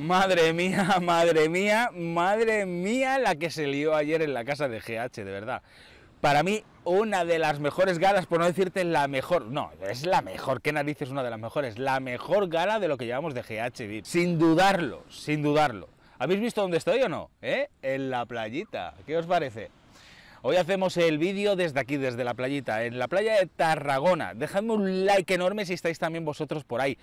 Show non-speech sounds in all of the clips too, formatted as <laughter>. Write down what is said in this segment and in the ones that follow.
Madre mía, <laughs> madre mía, madre mía la que se lió ayer en la casa de GH, de verdad. Para mí, una de las mejores galas, por no decirte la mejor, no, es la mejor, qué narices una de las mejores, la mejor gala de lo que llevamos de GH Sin dudarlo, sin dudarlo. ¿Habéis visto dónde estoy o no? ¿Eh? En la playita. ¿Qué os parece? Hoy hacemos el vídeo desde aquí, desde la playita, en la playa de Tarragona. Dejadme un like enorme si estáis también vosotros por ahí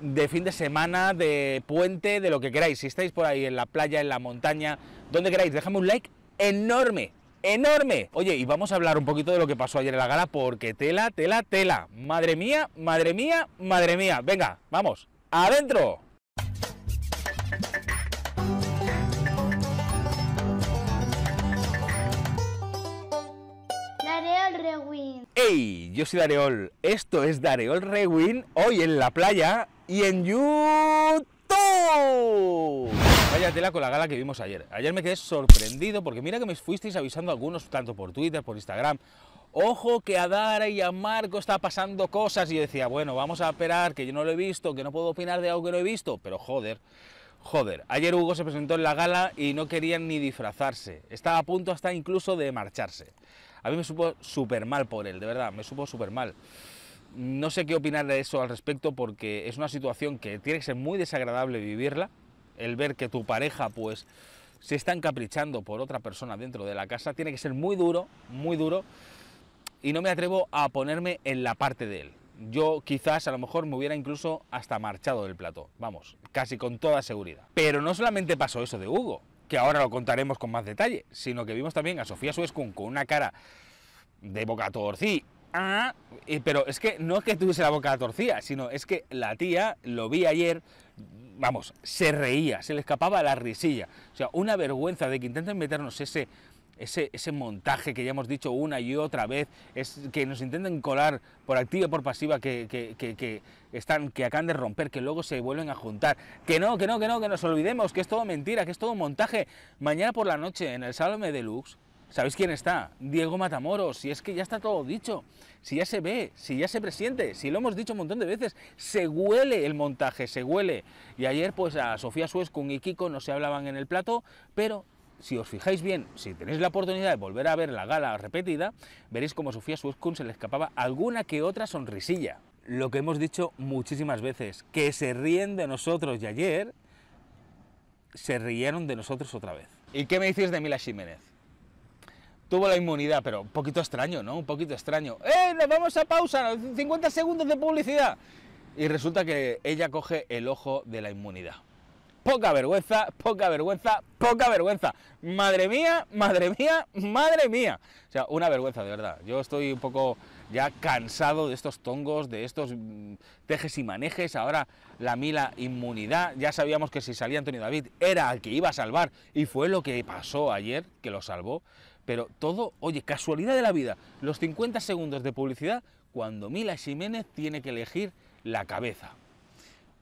de fin de semana, de puente, de lo que queráis. Si estáis por ahí en la playa, en la montaña, donde queráis, déjame un like enorme, enorme. Oye, y vamos a hablar un poquito de lo que pasó ayer en la gala, porque tela, tela, tela. Madre mía, madre mía, madre mía. Venga, vamos, adentro. Dareol Rewin. ¡Ey! Yo soy Dareol. Esto es Dareol Rewin... Hoy en la playa y en YouTube. Vaya tela con la gala que vimos ayer. Ayer me quedé sorprendido porque mira que me fuisteis avisando algunos, tanto por Twitter, por Instagram. Ojo que a Dara y a Marco está pasando cosas y yo decía, bueno, vamos a esperar, que yo no lo he visto, que no puedo opinar de algo que no he visto, pero joder, Joder, ayer Hugo se presentó en la gala y no querían ni disfrazarse. Estaba a punto hasta incluso de marcharse. A mí me supo súper mal por él, de verdad, me supo súper mal no sé qué opinar de eso al respecto porque es una situación que tiene que ser muy desagradable vivirla, el ver que tu pareja pues se está encaprichando por otra persona dentro de la casa, tiene que ser muy duro, muy duro y no me atrevo a ponerme en la parte de él. Yo quizás a lo mejor me hubiera incluso hasta marchado del plato, vamos, casi con toda seguridad. Pero no solamente pasó eso de Hugo, que ahora lo contaremos con más detalle, sino que vimos también a Sofía Suescun con una cara de boca ah, eh, pero es que no es que tuviese la boca torcida, sino es que la tía, lo vi ayer, vamos, se reía, se le escapaba la risilla. O sea, una vergüenza de que intenten meternos ese, ese, montaje que ya hemos dicho una y otra vez, es que nos intenten colar por activa y por pasiva, que, están, que acaban de romper, que luego se vuelven a juntar. Que no, que no, que no, que nos olvidemos, que es todo mentira, que es todo un montaje. Mañana por la noche en el de Deluxe ¿Sabéis quién está? Diego Matamoros. Si es que ya está todo dicho, si ya se ve, si ya se presiente, si lo hemos dicho un montón de veces, se huele el montaje, se huele. Y ayer, pues a Sofía Suez y Kiko no se hablaban en el plato, pero si os fijáis bien, si tenéis la oportunidad de volver a ver la gala repetida, veréis como Sofía Suezkun se le escapaba alguna que otra sonrisilla. Lo que hemos dicho muchísimas veces, que se ríen de nosotros y ayer se rieron de nosotros otra vez. ¿Y qué me dices de Mila Jiménez? tuvo la inmunidad, pero un poquito extraño, ¿no? Un poquito extraño. ¡Eh! Nos vamos a pausa, 50 segundos de publicidad. Y resulta que ella coge el ojo de la inmunidad. Poca vergüenza, poca vergüenza, poca vergüenza. Madre mía, madre mía, madre mía. O sea, una vergüenza de verdad. Yo estoy un poco ya cansado de estos tongos, de estos mm, tejes y manejes. Ahora la mila inmunidad. Ya sabíamos que si salía Antonio David era el que iba a salvar. Y fue lo que pasó ayer, que lo salvó. Pero todo, oye, casualidad de la vida, los 50 segundos de publicidad cuando Mila Jiménez tiene que elegir la cabeza.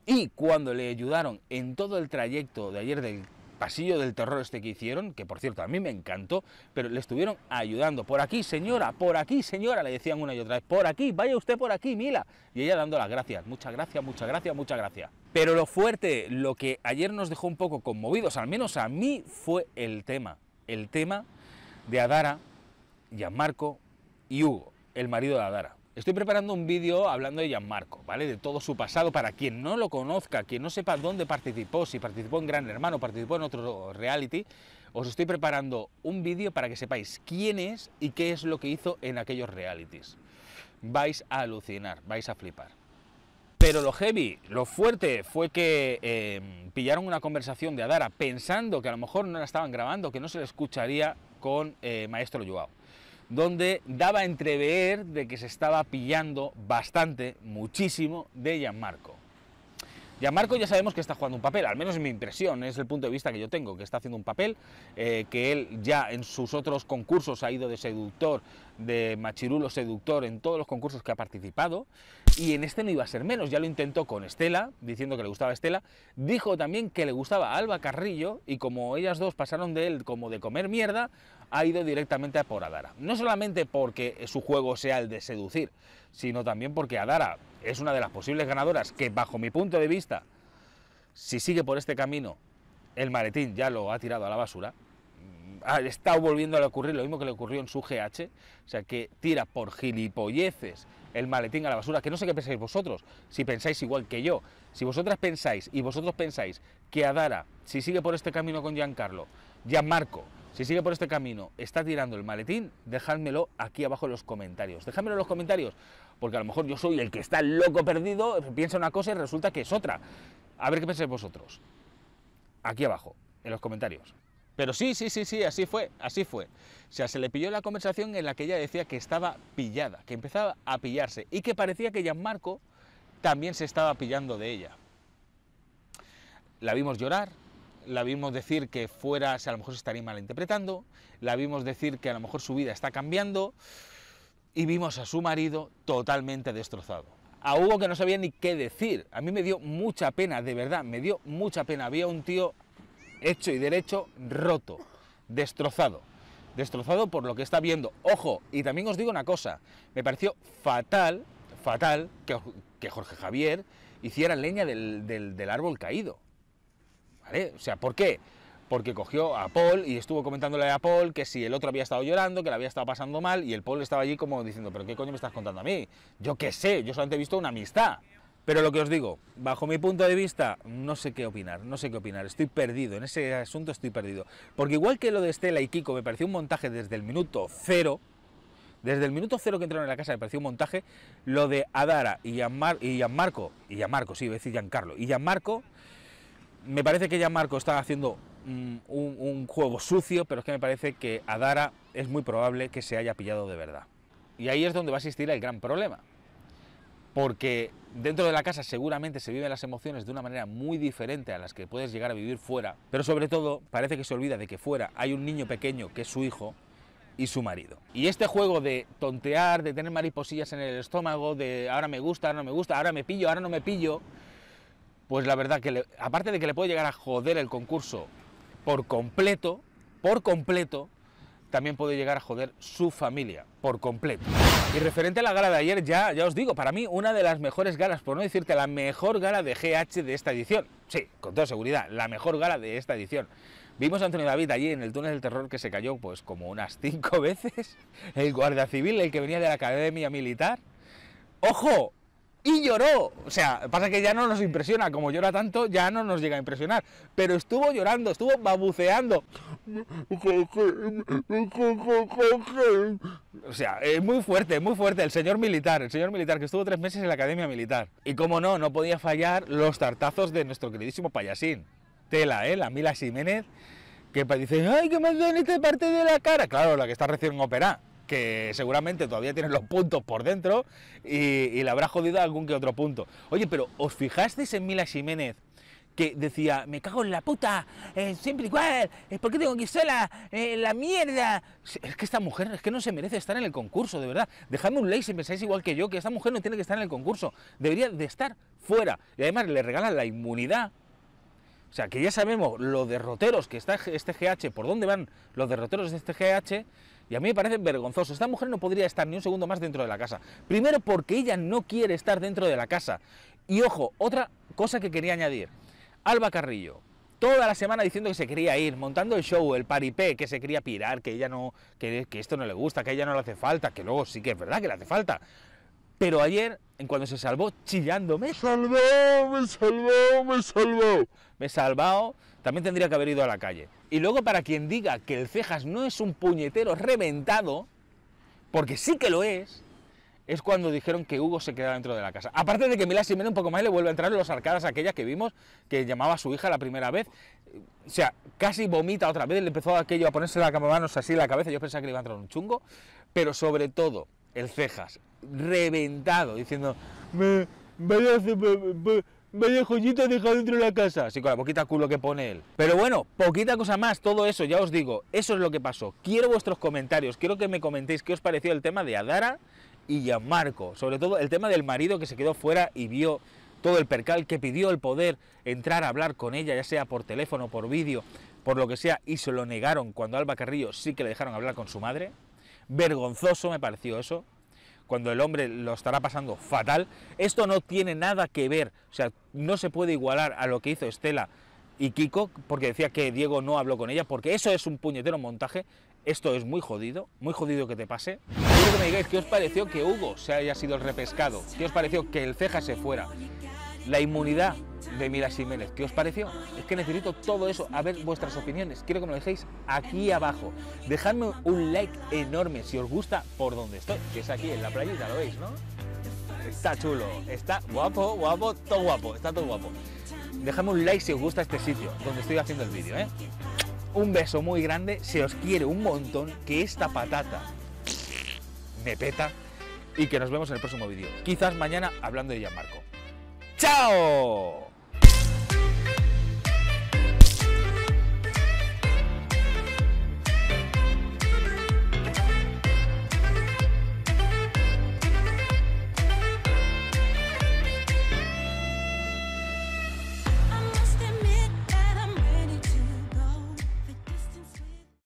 Y cuando le ayudaron en todo el trayecto de ayer del pasillo del terror este que hicieron, que por cierto a mí me encantó, pero le estuvieron ayudando. Por aquí, señora, por aquí, señora, le decían una y otra vez, por aquí, vaya usted por aquí, Mila. Y ella dando las gracias, muchas gracias, muchas gracias, muchas gracias. Pero lo fuerte, lo que ayer nos dejó un poco conmovidos, al menos a mí, fue el tema. El tema de Adara, Gianmarco y Hugo, el marido de Adara. Estoy preparando un vídeo hablando de Gianmarco, ¿vale? De todo su pasado, para quien no lo conozca, quien no sepa dónde participó, si participó en Gran Hermano, participó en otro reality, os estoy preparando un vídeo para que sepáis quién es y qué es lo que hizo en aquellos realities. Vais a alucinar, vais a flipar. Pero lo heavy, lo fuerte, fue que eh, pillaron una conversación de Adara pensando que a lo mejor no la estaban grabando, que no se la escucharía con eh, Maestro Joao, donde daba entrever de que se estaba pillando bastante, muchísimo, de Gianmarco. Gianmarco ya sabemos que está jugando un papel, al menos es mi impresión, es el punto de vista que yo tengo, que está haciendo un papel, eh, que él ya en sus otros concursos ha ido de seductor, de machirulo seductor en todos los concursos que ha participado, y en este no iba a ser menos, ya lo intentó con Estela, diciendo que le gustaba Estela, dijo también que le gustaba Alba Carrillo, y como ellas dos pasaron de él como de comer mierda ha ido directamente a por Adara. No solamente porque su juego sea el de seducir, sino también porque Adara es una de las posibles ganadoras que bajo mi punto de vista, si sigue por este camino, el maletín ya lo ha tirado a la basura. Mm, Está volviendo a ocurrir lo mismo que le ocurrió en su GH, o sea que tira por gilipolleces el maletín a la basura, que no sé qué pensáis vosotros, si pensáis igual que yo, si vosotras pensáis y vosotros pensáis que Adara, si sigue por este camino con Giancarlo, Gianmarco, si sigue por este camino, está tirando el maletín, dejádmelo aquí abajo en los comentarios. Dejádmelo en los comentarios, porque a lo mejor yo soy el que está loco perdido, piensa una cosa y resulta que es otra. A ver qué pensáis vosotros. Aquí abajo, en los comentarios. Pero sí, sí, sí, sí, así fue, así fue. O sea, se le pilló la conversación en la que ella decía que estaba pillada, que empezaba a pillarse y que parecía que Gianmarco también se estaba pillando de ella. La vimos llorar, la vimos decir que fuera, si a lo mejor se estaría malinterpretando, la vimos decir que a lo mejor su vida está cambiando y vimos a su marido totalmente destrozado. A Hugo que no sabía ni qué decir. A mí me dio mucha pena, de verdad, me dio mucha pena. Había un tío hecho y derecho roto, destrozado. Destrozado por lo que está viendo. Ojo, y también os digo una cosa, me pareció fatal, fatal que, Jorge Javier hiciera leña del árbol caído ¿Vale? O sea, ¿por qué? Porque cogió a Paul y estuvo comentándole a Paul que si el otro había estado llorando, que le había estado pasando mal, y el Paul estaba allí como diciendo, pero ¿qué coño me estás contando a mí? Yo qué sé, yo solamente he visto una amistad. Pero lo que os digo, bajo mi punto de vista, no sé qué opinar, no sé qué opinar, estoy perdido, en ese asunto estoy perdido. Porque igual que lo de Estela y Kiko me pareció un montaje desde el minuto cero, desde el minuto cero que entraron en la casa me pareció un montaje, lo de Adara y Marco y Gianmarco, y sí, voy a decir Giancarlo, y Gianmarco me parece que ya Marco está haciendo mm, un, juego sucio, pero es que me parece que a Dara es muy probable que se haya pillado de verdad. Y ahí es donde va a existir el gran problema. Porque dentro de la casa seguramente se viven las emociones de una manera muy diferente a las que puedes llegar a vivir fuera. Pero sobre todo parece que se olvida de que fuera hay un niño pequeño que es su hijo y su marido. Y este juego de tontear, de tener mariposillas en el estómago, de ahora me gusta, ahora no me gusta, ahora me pillo, ahora no me pillo, pues la verdad que aparte de que le puede llegar a joder el concurso por completo, por completo, también puede llegar a joder su familia, por completo. Y referente a la gala de ayer, ya, ya os digo, para mí una de las mejores galas, por no decirte la mejor gala de GH de esta edición. Sí, con toda seguridad, la mejor gala de esta edición. Vimos a Antonio David allí en el túnel del terror que se cayó pues como unas cinco <laughs> veces. El guardia civil, el que venía de la academia militar. ¡Ojo! y lloró. O sea, pasa que ya no nos impresiona, como llora tanto, ya no nos llega a impresionar. Pero estuvo llorando, estuvo babuceando. O sea, es muy fuerte, muy fuerte. El señor militar, el señor militar que estuvo tres meses en la academia militar. Y como no, no podía fallar los tartazos de nuestro queridísimo payasín. Tela, ¿eh? La Mila Jiménez, que dice, ¡ay, que me duele esta parte de la cara! Claro, la que está recién operada que seguramente todavía tiene los puntos por dentro y, le habrá jodido algún que otro punto. Oye, pero ¿os fijasteis en Mila Jiménez? que decía, me cago en la puta, eh, siempre igual, eh, ¿por qué tengo que eh, ir la mierda. Es que esta mujer es que no se merece estar en el concurso, de verdad. Dejadme un like si pensáis igual que yo, que esta mujer no tiene que estar en el concurso, debería de estar fuera. Y además le regalan la inmunidad. O sea, que ya sabemos los derroteros que está este GH, por dónde van los derroteros de este GH, y a mí me parece vergonzoso. Esta mujer no podría estar ni un segundo más dentro de la casa. Primero porque ella no quiere estar dentro de la casa. Y ojo, otra cosa que quería añadir. Alba Carrillo, toda la semana diciendo que se quería ir, montando el show, el paripé, que se quería pirar, que ella no, que, esto no le gusta, que ella no le hace falta, que luego sí que es verdad que le hace falta, pero ayer, en cuando se salvó, chillando, me salvó, me salvó, me salvó. Me salvó, también tendría que haber ido a la calle. Y luego para quien diga que el Cejas no es un puñetero reventado, porque sí que lo es, es cuando dijeron que Hugo se quedaba dentro de la casa. Aparte de que Mila un poco más le vuelve a entrar en los arcadas aquella que vimos, que llamaba a su hija la primera vez. O sea, casi vomita otra vez, le empezó aquello a ponerse la manos así en la cabeza, yo pensaba que le iba a entrar un chungo. Pero sobre todo, el cejas, reventado, diciendo, me, vaya, joyita dejado dentro de la casa, así con la poquita culo que pone él. Pero bueno, poquita cosa más, todo eso, ya os digo, eso es lo que pasó. Quiero vuestros comentarios, quiero que me comentéis qué os pareció el tema de Adara y Marco sobre todo el tema del marido que se quedó fuera y vio todo el percal que pidió el poder entrar a hablar con ella, ya sea por teléfono, por vídeo, por lo que sea, y se lo negaron cuando Alba Carrillo sí que le dejaron hablar con su madre. Vergonzoso me pareció eso cuando el hombre lo estará pasando fatal. Esto no tiene nada que ver, o sea, no se puede igualar a lo que hizo Estela y Kiko, porque decía que Diego no habló con ella, porque eso es un puñetero montaje, esto es muy jodido, muy jodido que te pase. Quiero que qué os pareció que Hugo se haya sido repescado, qué os pareció que el ceja se fuera, la inmunidad de Mira Jiménez. ¿Qué os pareció? Es que necesito todo eso, a ver vuestras opiniones. Quiero que me lo dejéis aquí abajo. Dejadme un like enorme si os gusta por donde estoy, que es aquí en la playita, ¿lo veis, no? Está chulo, está guapo, guapo, todo guapo, está todo guapo. Dejadme un like si os gusta este sitio donde estoy haciendo el vídeo, ¿eh? Un beso muy grande, se os quiere un montón, que esta patata me peta y que nos vemos en el próximo vídeo. Quizás mañana hablando de Gianmarco. ¡Chao!